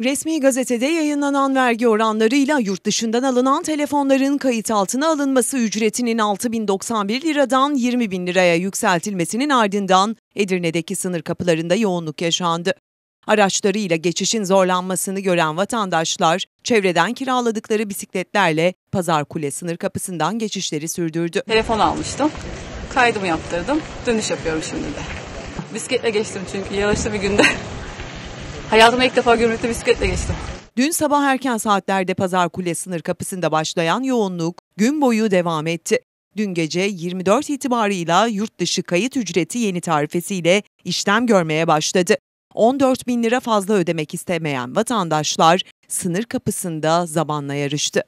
Resmi gazetede yayınlanan vergi oranlarıyla yurt dışından alınan telefonların kayıt altına alınması ücretinin 6091 liradan 20 bin liraya yükseltilmesinin ardından Edirne'deki sınır kapılarında yoğunluk yaşandı. Araçlarıyla geçişin zorlanmasını gören vatandaşlar çevreden kiraladıkları bisikletlerle Pazar Kule sınır kapısından geçişleri sürdürdü. Telefon almıştım, kaydımı yaptırdım, dönüş yapıyorum şimdi de. Bisikletle geçtim çünkü yaraşlı bir günde Hayatımda ilk defa gürültü bisikletle geçtim. Dün sabah erken saatlerde Pazar Kule sınır kapısında başlayan yoğunluk gün boyu devam etti. Dün gece 24 itibarıyla yurt dışı kayıt ücreti yeni tarifesiyle işlem görmeye başladı. 14 bin lira fazla ödemek istemeyen vatandaşlar sınır kapısında zamanla yarıştı.